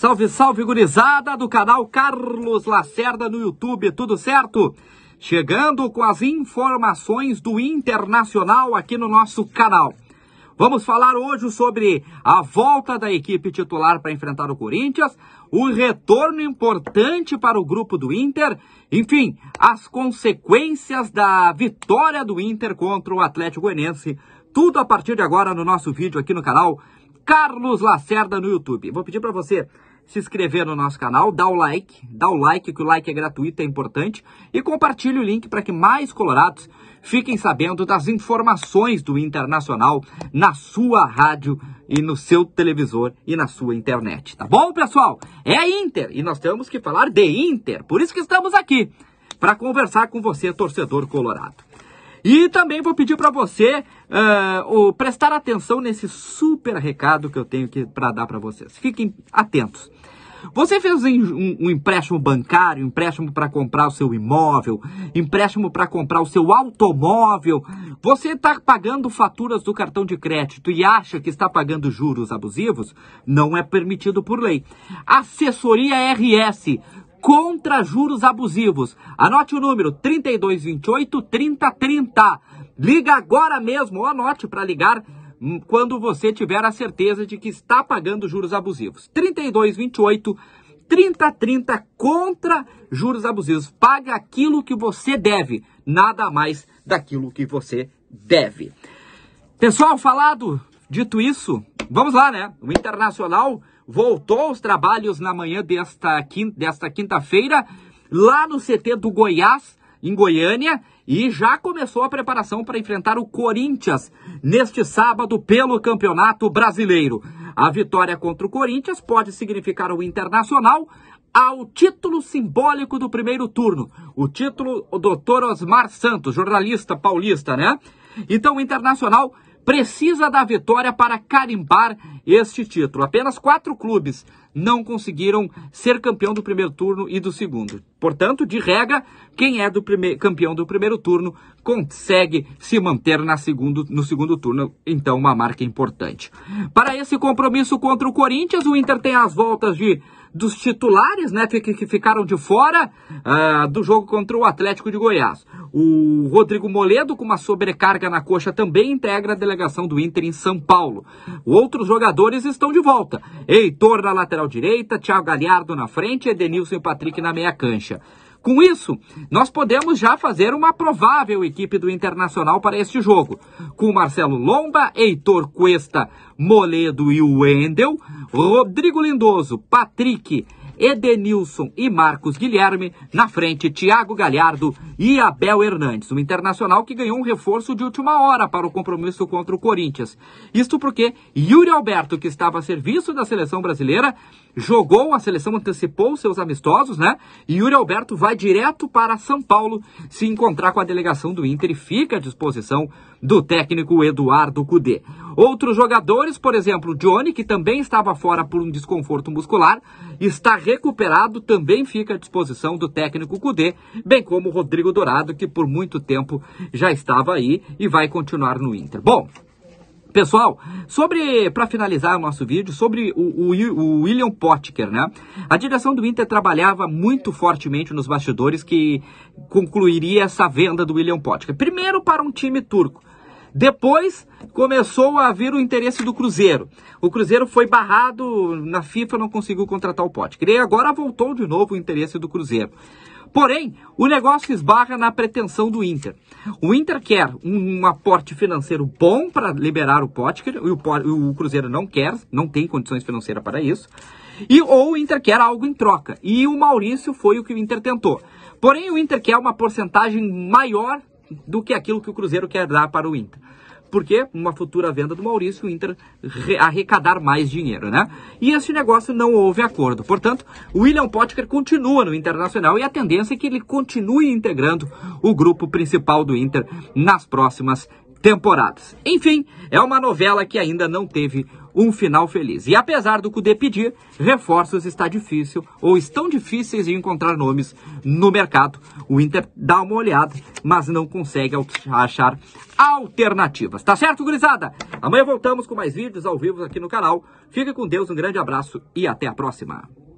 Salve, salve, gurizada do canal Carlos Lacerda no YouTube, tudo certo? Chegando com as informações do Internacional aqui no nosso canal. Vamos falar hoje sobre a volta da equipe titular para enfrentar o Corinthians, o retorno importante para o grupo do Inter, enfim, as consequências da vitória do Inter contra o Atlético Goianiense. Tudo a partir de agora no nosso vídeo aqui no canal Carlos Lacerda no YouTube. Vou pedir para você se inscrever no nosso canal, dá o like, dá o like, que o like é gratuito, é importante, e compartilhe o link para que mais colorados fiquem sabendo das informações do Internacional na sua rádio e no seu televisor e na sua internet, tá bom, pessoal? É Inter e nós temos que falar de Inter, por isso que estamos aqui, para conversar com você, torcedor colorado. E também vou pedir para você uh, prestar atenção nesse super recado que eu tenho para dar para vocês. Fiquem atentos. Você fez um, um empréstimo bancário, empréstimo para comprar o seu imóvel, empréstimo para comprar o seu automóvel. Você está pagando faturas do cartão de crédito e acha que está pagando juros abusivos? Não é permitido por lei. Assessoria RS contra juros abusivos. Anote o número 3228 3030. Liga agora mesmo, ou anote para ligar hum, quando você tiver a certeza de que está pagando juros abusivos. 3228 3030 contra juros abusivos. Pague aquilo que você deve, nada mais daquilo que você deve. Pessoal, falado Dito isso, vamos lá, né? O Internacional voltou aos trabalhos na manhã desta, desta quinta-feira, lá no CT do Goiás, em Goiânia, e já começou a preparação para enfrentar o Corinthians neste sábado pelo Campeonato Brasileiro. A vitória contra o Corinthians pode significar o Internacional ao título simbólico do primeiro turno. O título, o doutor Osmar Santos, jornalista paulista, né? Então, o Internacional precisa da vitória para carimbar este título. Apenas quatro clubes não conseguiram ser campeão do primeiro turno e do segundo. Portanto, de regra, quem é do primeir, campeão do primeiro turno consegue se manter na segundo, no segundo turno, então uma marca importante. Para esse compromisso contra o Corinthians, o Inter tem as voltas de dos titulares, né, que, que ficaram de fora uh, do jogo contra o Atlético de Goiás. O Rodrigo Moledo, com uma sobrecarga na coxa, também integra a delegação do Inter em São Paulo. Outros jogadores estão de volta. Heitor na lateral direita, Thiago Galhardo na frente, Edenilson e Patrick na meia cancha. Com isso, nós podemos já fazer uma provável equipe do Internacional para este jogo. Com Marcelo Lomba, Heitor Cuesta, Moledo e Wendel, Rodrigo Lindoso, Patrick, Edenilson e Marcos Guilherme. Na frente, Thiago Galhardo e Abel Hernandes. um Internacional que ganhou um reforço de última hora para o compromisso contra o Corinthians. Isto porque Yuri Alberto, que estava a serviço da seleção brasileira, jogou, a seleção antecipou seus amistosos, né? E Yuri Alberto vai direto para São Paulo se encontrar com a delegação do Inter e fica à disposição do técnico Eduardo Cudê. Outros jogadores, por exemplo, Johnny, que também estava fora por um desconforto muscular, está recuperado também fica à disposição do técnico Cudê, bem como o Rodrigo Dourado, que por muito tempo já estava aí e vai continuar no Inter. Bom, Pessoal, sobre para finalizar o nosso vídeo, sobre o, o, o, William Potker, né? A direção do Inter trabalhava muito fortemente nos bastidores que concluiria essa venda do William Potker. Primeiro para um time turco. Depois começou a vir o interesse do Cruzeiro. O Cruzeiro foi barrado na FIFA, não conseguiu contratar o Potker. E agora voltou de novo o interesse do Cruzeiro. Porém, o negócio esbarra na pretensão do Inter. O Inter quer um, um aporte financeiro bom para liberar o Potker, e o, o Cruzeiro não quer, não tem condições financeiras para isso. E ou o Inter quer algo em troca. E o Maurício foi o que o Inter tentou. Porém, o Inter quer uma porcentagem maior do que aquilo que o Cruzeiro quer dar para o Inter. Porque uma futura venda do Maurício, o Inter arrecadar mais dinheiro, né? E esse negócio não houve acordo. Portanto, o William Potker continua no Internacional e a tendência é que ele continue integrando o grupo principal do Inter nas próximas temporadas. Enfim, é uma novela que ainda não teve um final feliz. E apesar do CUDE pedir, reforços está difícil ou estão difíceis de encontrar nomes no mercado. O Inter dá uma olhada, mas não consegue achar alternativas. Tá certo, gurizada? Amanhã voltamos com mais vídeos ao vivo aqui no canal. Fica com Deus, um grande abraço e até a próxima.